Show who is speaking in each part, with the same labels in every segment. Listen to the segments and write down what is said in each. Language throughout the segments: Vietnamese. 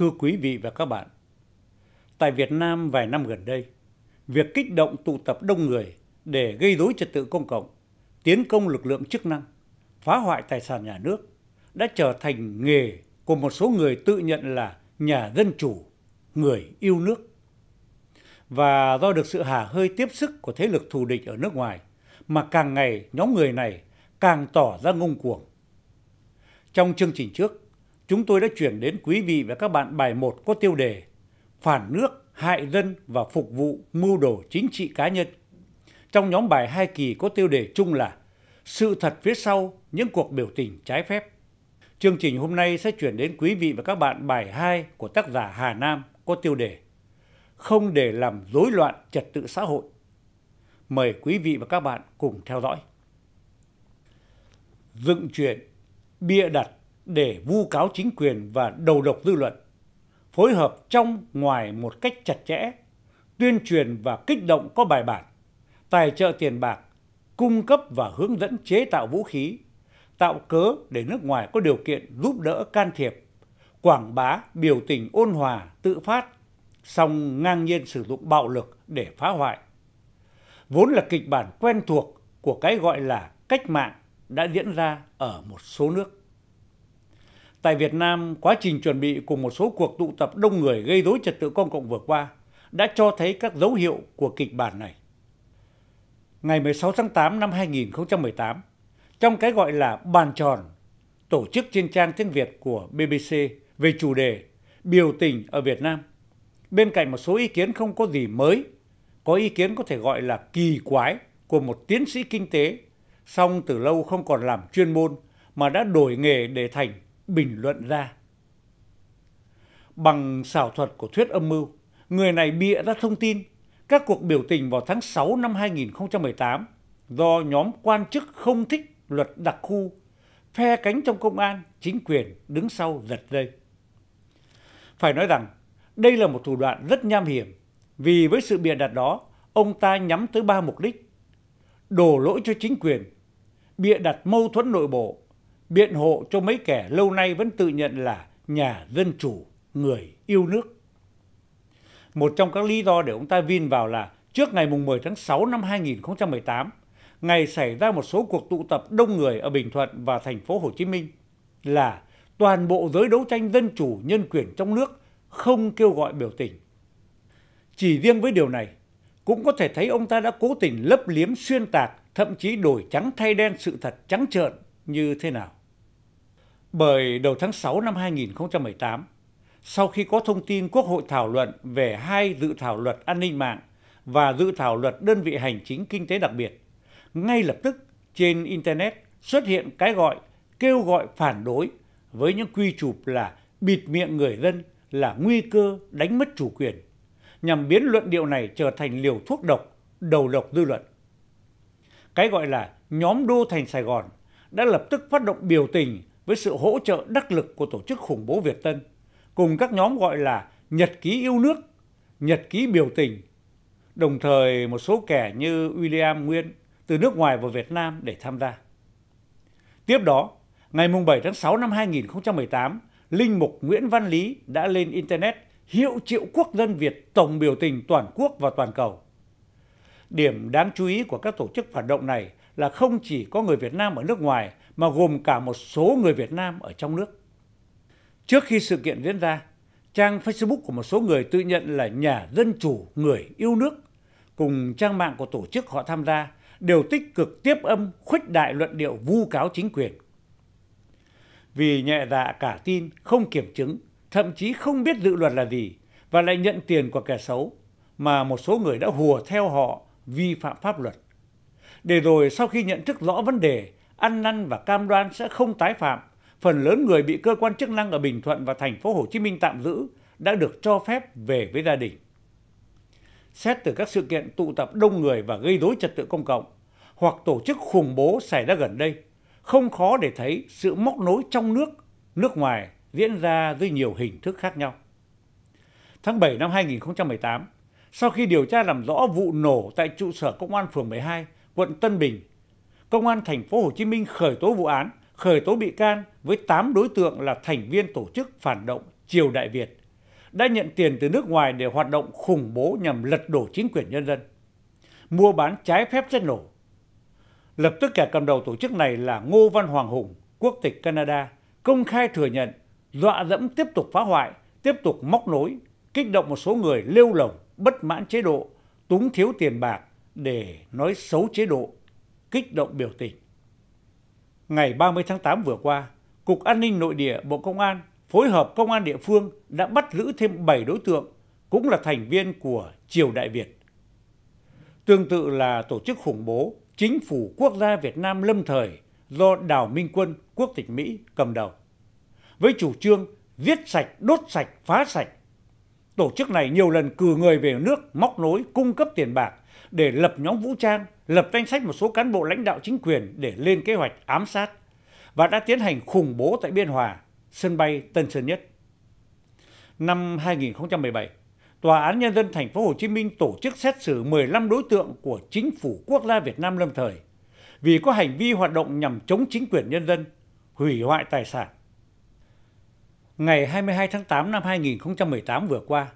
Speaker 1: thưa quý vị và các bạn tại việt nam vài năm gần đây việc kích động tụ tập đông người để gây dối trật tự công cộng tiến công lực lượng chức năng phá hoại tài sản nhà nước đã trở thành nghề của một số người tự nhận là nhà dân chủ người yêu nước và do được sự hả hơi tiếp sức của thế lực thù địch ở nước ngoài mà càng ngày nhóm người này càng tỏ ra ngông cuồng trong chương trình trước chúng tôi đã chuyển đến quý vị và các bạn bài một có tiêu đề phản nước hại dân và phục vụ mưu đồ chính trị cá nhân trong nhóm bài hai kỳ có tiêu đề chung là sự thật phía sau những cuộc biểu tình trái phép chương trình hôm nay sẽ chuyển đến quý vị và các bạn bài hai của tác giả hà nam có tiêu đề không để làm rối loạn trật tự xã hội mời quý vị và các bạn cùng theo dõi dựng chuyện bịa đặt để vu cáo chính quyền và đầu độc dư luận phối hợp trong ngoài một cách chặt chẽ tuyên truyền và kích động có bài bản tài trợ tiền bạc cung cấp và hướng dẫn chế tạo vũ khí tạo cớ để nước ngoài có điều kiện giúp đỡ can thiệp quảng bá biểu tình ôn hòa tự phát song ngang nhiên sử dụng bạo lực để phá hoại vốn là kịch bản quen thuộc của cái gọi là cách mạng đã diễn ra ở một số nước tại việt nam quá trình chuẩn bị cùng một số cuộc tụ tập đông người gây dối trật tự công cộng vừa qua đã cho thấy các dấu hiệu của kịch bản này ngày 16 tháng 8 năm 2018 trong cái gọi là bàn tròn tổ chức trên trang tiếng Việt của BBC về chủ đề biểu tình ở Việt Nam. Bên cạnh một số ý kiến không có gì mới, có ý kiến có thể gọi là kỳ quái của một tiến sĩ kinh tế, song từ lâu không còn làm chuyên môn mà đã đổi nghề để thành bình luận ra bằng xảo thuật của thuyết âm mưu người này bịa ra thông tin các cuộc biểu tình vào tháng 6 năm 2018 do nhóm quan chức không thích luật đặc khu phe cánh trong công an chính quyền đứng sau giật dây phải nói rằng đây là một thủ đoạn rất nham hiểm vì với sự bịa đặt đó ông ta nhắm tới ba mục đích đổ lỗi cho chính quyền bịa đặt mâu thuẫn nội bộ biện hộ cho mấy kẻ lâu nay vẫn tự nhận là nhà dân chủ người yêu nước một trong các lý do để ông ta vin vào là trước ngày 10 tháng 6 năm 2018, ngày xảy ra một số cuộc tụ tập đông người ở Bình Thuận và thành phố Hồ Chí Minh là toàn bộ giới đấu tranh dân chủ nhân quyền trong nước không kêu gọi biểu tình. Chỉ riêng với điều này, cũng có thể thấy ông ta đã cố tình lấp liếm xuyên tạc, thậm chí đổi trắng thay đen sự thật trắng trợn như thế nào bởi đầu tháng sáu năm hai nghìn một mươi tám sau khi có thông tin quốc hội thảo luận về hai dự thảo luật an ninh mạng và dự thảo luật đơn vị hành chính kinh tế đặc biệt ngay lập tức trên internet xuất hiện cái gọi kêu gọi phản đối với những quy chụp là bịt miệng người dân là nguy cơ đánh mất chủ quyền nhằm biến luận điệu này trở thành liều thuốc độc đầu độc dư luận cái gọi là nhóm đô thành sài gòn đã lập tức phát động biểu tình với sự hỗ trợ đắc lực của tổ chức khủng bố việt tân cùng các nhóm gọi là nhật ký yêu nước nhật ký biểu tình đồng thời một số kẻ như William Nguyên từ nước ngoài vào Việt Nam để tham gia. Tiếp đó, ngày 7 tháng 6 năm 2018, Linh Mục Nguyễn Văn Lý đã lên Internet hiệu triệu quốc dân Việt tổng biểu tình toàn quốc và toàn cầu. Điểm đáng chú ý của các tổ chức phản động này là không chỉ có người Việt Nam ở nước ngoài mà gồm cả một số người Việt Nam ở trong nước. Trước khi sự kiện diễn ra, trang Facebook của một số người tự nhận là nhà dân chủ người yêu nước cùng trang mạng của tổ chức họ tham gia đều tích cực tiếp âm khuếch đại luận điệu vu cáo chính quyền. Vì nhẹ dạ cả tin, không kiểm chứng, thậm chí không biết dự luật là gì và lại nhận tiền của kẻ xấu mà một số người đã hùa theo họ vi phạm pháp luật. Để rồi sau khi nhận thức rõ vấn đề ăn năn và cam đoan sẽ không tái phạm phần lớn người bị cơ quan chức năng ở bình thuận và thành phố hồ chí minh tạm giữ đã được cho phép về với gia đình xét từ các sự kiện tụ tập đông người và gây rối trật tự công cộng hoặc tổ chức khủng bố xảy ra gần đây không khó để thấy sự móc nối trong nước nước ngoài diễn ra dưới nhiều hình thức khác nhau tháng 7 năm 2018 sau khi điều tra làm rõ vụ nổ tại trụ sở công an phường 12 quận Tân Bình công an tp hcm khởi tố vụ án khởi tố bị can với tám đối tượng là thành viên tổ chức phản động triều đại việt đã nhận tiền từ nước ngoài để hoạt động khủng bố nhằm lật đổ chính quyền nhân dân mua bán trái phép chất nổ lập tức kẻ cầm đầu tổ chức này là ngô văn hoàng hùng quốc tịch canada công khai thừa nhận dọa dẫm tiếp tục phá hoại tiếp tục móc nối kích động một số người lêu lỏng bất mãn chế độ túng thiếu tiền bạc để nói xấu chế độ kích động biểu tình ngày ba mươi tháng tám vừa qua cục an ninh nội địa bộ công an phối hợp công an địa phương đã bắt giữ thêm bảy đối tượng cũng là thành viên của triều đại việt tương tự là tổ chức khủng bố chính phủ quốc gia việt nam lâm thời do đào minh quân quốc tịch mỹ cầm đầu với chủ trương viết sạch đốt sạch phá sạch tổ chức này nhiều lần cử người về nước móc nối cung cấp tiền bạc để lập nhóm vũ trang lập danh sách một số cán bộ lãnh đạo chính quyền để lên kế hoạch ám sát và đã tiến hành khủng bố tại Biên Hòa, sân bay Tân Sơn Nhất. Năm 2017, Tòa án Nhân dân Thành phố Hồ Chí Minh tổ chức xét xử 15 đối tượng của Chính phủ Quốc gia Việt Nam lâm thời vì có hành vi hoạt động nhằm chống chính quyền nhân dân, hủy hoại tài sản. Ngày 22 tháng 8 năm 2018 vừa qua,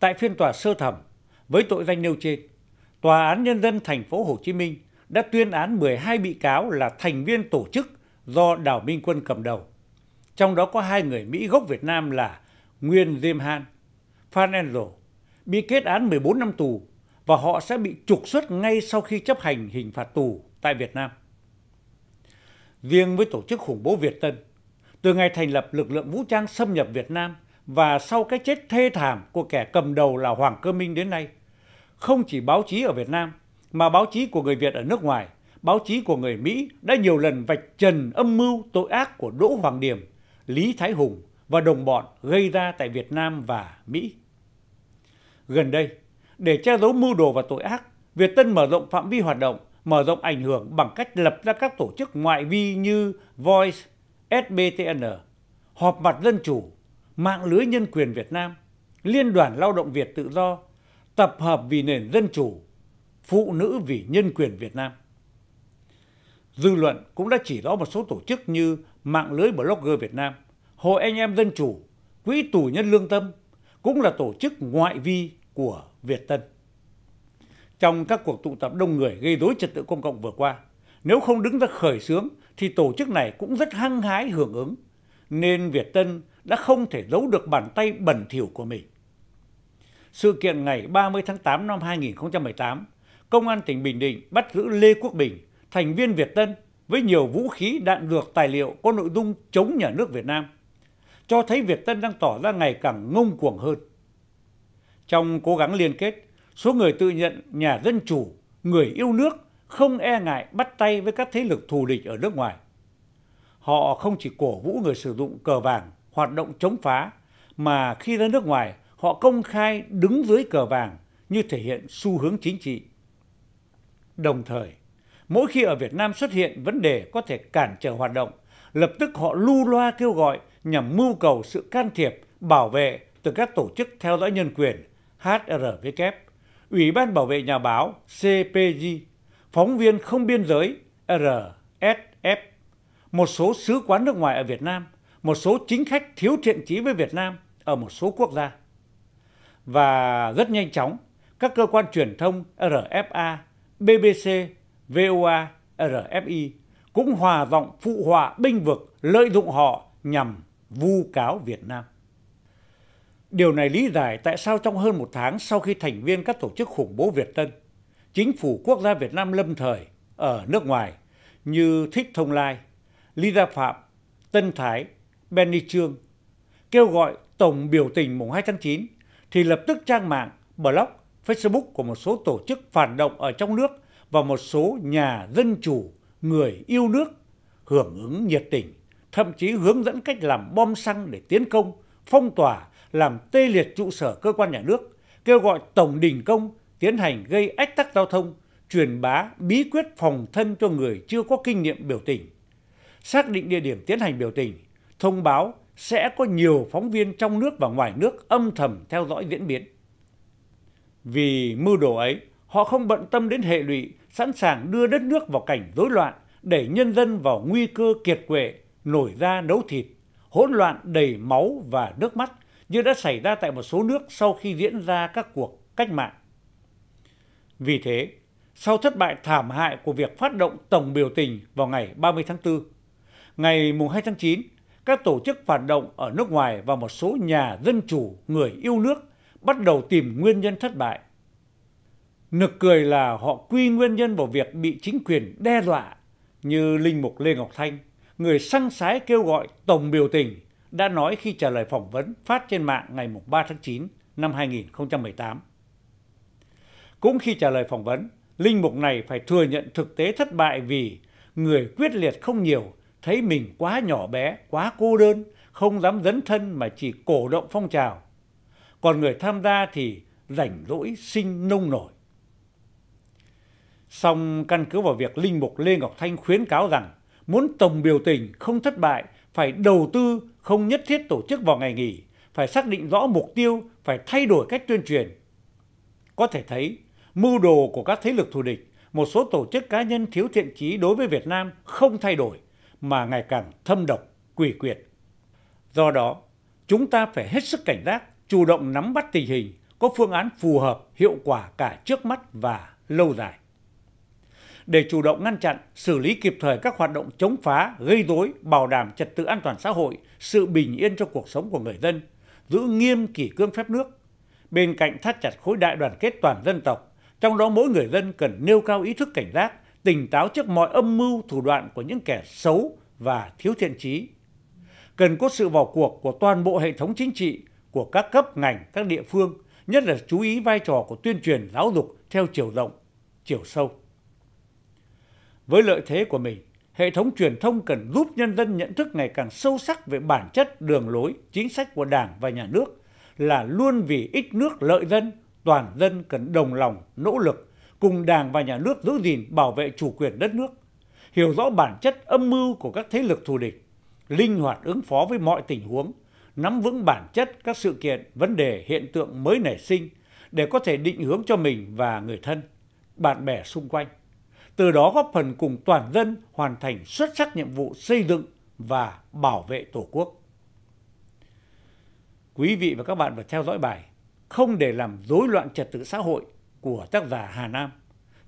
Speaker 1: tại phiên tòa sơ thẩm với tội danh nêu trên, tòa án nhân dân tp hcm đã tuyên án một mươi hai bị cáo là thành viên tổ chức do Đào minh quân cầm đầu trong đó có hai người mỹ gốc việt nam là nguyên diêm han phan enzo bị kết án 14 năm tù và họ sẽ bị trục xuất ngay sau khi chấp hành hình phạt tù tại việt nam riêng với tổ chức khủng bố việt tân từ ngày thành lập lực lượng vũ trang xâm nhập việt nam và sau cái chết thê thảm của kẻ cầm đầu là hoàng cơ minh đến nay không chỉ báo chí ở việt nam mà báo chí của người việt ở nước ngoài báo chí của người mỹ đã nhiều lần vạch trần âm mưu tội ác của đỗ hoàng điểm lý thái hùng và đồng bọn gây ra tại việt nam và mỹ gần đây để che giấu mưu đồ và tội ác việt tân mở rộng phạm vi hoạt động mở rộng ảnh hưởng bằng cách lập ra các tổ chức ngoại vi như voice sbtn họp mặt dân chủ mạng lưới nhân quyền việt nam liên đoàn lao động việt tự do tập hợp vì nền dân chủ phụ nữ vì nhân quyền việt nam dư luận cũng đã chỉ rõ một số tổ chức như mạng lưới blogger việt nam hội anh em dân chủ quỹ tù nhân lương tâm cũng là tổ chức ngoại vi của việt tân trong các cuộc tụ tập đông người gây dối trật tự công cộng vừa qua nếu không đứng ra khởi xướng thì tổ chức này cũng rất hăng hái hưởng ứng nên việt tân đã không thể giấu được bàn tay bẩn thỉu của mình sự kiện ngày ba mươi tháng tám năm hai nghìn một mươi tám công an tỉnh bình định bắt giữ lê quốc bình thành viên việt tân với nhiều vũ khí đạn dược tài liệu có nội dung chống nhà nước việt nam cho thấy việt tân đang tỏ ra ngày càng ngông cuồng hơn trong cố gắng liên kết số người tự nhận nhà dân chủ người yêu nước không e ngại bắt tay với các thế lực thù địch ở nước ngoài họ không chỉ cổ vũ người sử dụng cờ vàng hoạt động chống phá mà khi ra nước ngoài họ công khai đứng dưới cờ vàng như thể hiện xu hướng chính trị đồng thời mỗi khi ở việt nam xuất hiện vấn đề có thể cản trở hoạt động lập tức họ lưu loa kêu gọi nhằm mưu cầu sự can thiệp bảo vệ từ các tổ chức theo dõi nhân quyền hrw ủy ban bảo vệ nhà báo cpg phóng viên không biên giới rsf một số sứ quán nước ngoài ở việt nam một số chính khách thiếu thiện trí với việt nam ở một số quốc gia và rất nhanh chóng các cơ quan truyền thông rfa bbc voa rfi cũng hòa vọng phụ họa binh vực lợi dụng họ nhằm vu cáo việt nam điều này lý giải tại sao trong hơn một tháng sau khi thành viên các tổ chức khủng bố việt tân chính phủ quốc gia việt nam lâm thời ở nước ngoài như thích thông lai lý gia phạm tân thái benny trương kêu gọi tổng biểu tình mùng 2 tháng 9 thì lập tức trang mạng blog facebook của một số tổ chức phản động ở trong nước và một số nhà dân chủ người yêu nước hưởng ứng nhiệt tình thậm chí hướng dẫn cách làm bom xăng để tiến công phong tỏa làm tê liệt trụ sở cơ quan nhà nước kêu gọi tổng đình công tiến hành gây ách tắc giao thông truyền bá bí quyết phòng thân cho người chưa có kinh nghiệm biểu tình xác định địa điểm tiến hành biểu tình thông báo sẽ có nhiều phóng viên trong nước và ngoài nước âm thầm theo dõi diễn biến vì mưu đồ ấy họ không bận tâm đến hệ lụy sẵn sàng đưa đất nước vào cảnh rối loạn đẩy nhân dân vào nguy cơ kiệt quệ nổi ra nấu thịt hỗn loạn đầy máu và nước mắt như đã xảy ra tại một số nước sau khi diễn ra các cuộc cách mạng vì thế sau thất bại thảm hại của việc phát động tổng biểu tình vào ngày 30 tháng 4, ngày 2 tháng 9 các tổ chức phản động ở nước ngoài và một số nhà dân chủ người yêu nước bắt đầu tìm nguyên nhân thất bại nực cười là họ quy nguyên nhân vào việc bị chính quyền đe dọa như linh mục lê ngọc thanh người săng sái kêu gọi tổng biểu tình đã nói khi trả lời phỏng vấn phát trên mạng ngày 3 tháng 9 năm 2018. Cũng khi trả lời phỏng vấn, linh mục này phải thừa nhận thực tế thất bại vì người quyết liệt không nhiều thấy mình quá nhỏ bé quá cô đơn không dám dấn thân mà chỉ cổ động phong trào còn người tham gia thì rảnh rỗi sinh nông nổi song căn cứ vào việc linh mục lê ngọc thanh khuyến cáo rằng muốn tổng biểu tình không thất bại phải đầu tư không nhất thiết tổ chức vào ngày nghỉ phải xác định rõ mục tiêu phải thay đổi cách tuyên truyền có thể thấy mưu đồ của các thế lực thù địch một số tổ chức cá nhân thiếu thiện trí đối với việt nam không thay đổi mà ngày càng thâm độc quỷ quyệt do đó chúng ta phải hết sức cảnh giác chủ động nắm bắt tình hình có phương án phù hợp hiệu quả cả trước mắt và lâu dài để chủ động ngăn chặn xử lý kịp thời các hoạt động chống phá gây dối bảo đảm trật tự an toàn xã hội sự bình yên cho cuộc sống của người dân giữ nghiêm kỷ cương phép nước bên cạnh thắt chặt khối đại đoàn kết toàn dân tộc trong đó mỗi người dân cần nêu cao ý thức cảnh giác tỉnh táo trước mọi âm mưu thủ đoạn của những kẻ xấu và thiếu thiện trí cần có sự vào cuộc của toàn bộ hệ thống chính trị của các cấp ngành các địa phương nhất là chú ý vai trò của tuyên truyền giáo dục theo chiều rộng chiều sâu với lợi thế của mình hệ thống truyền thông cần giúp nhân dân nhận thức ngày càng sâu sắc về bản chất đường lối chính sách của đảng và nhà nước là luôn vì ích nước lợi dân toàn dân cần đồng lòng nỗ lực cùng đảng và nhà nước giữ gìn bảo vệ chủ quyền đất nước hiểu rõ bản chất âm mưu của các thế lực thù địch linh hoạt ứng phó với mọi tình huống nắm vững bản chất các sự kiện vấn đề hiện tượng mới nảy sinh để có thể định hướng cho mình và người thân bạn bè xung quanh từ đó góp phần cùng toàn dân hoàn thành xuất sắc nhiệm vụ xây dựng và bảo vệ tổ quốc quý vị và các bạn vừa theo dõi bài không để làm rối loạn trật tự xã hội của tác giả hà nam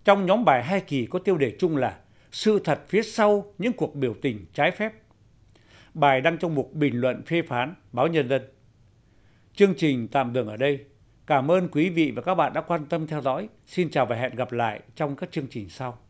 Speaker 1: trong nhóm bài hai kỳ có tiêu đề chung là sự thật phía sau những cuộc biểu tình trái phép bài đăng trong mục bình luận phê phán báo nhân dân chương trình tạm dừng ở đây cảm ơn quý vị và các bạn đã quan tâm theo dõi xin chào và hẹn gặp lại trong các chương trình sau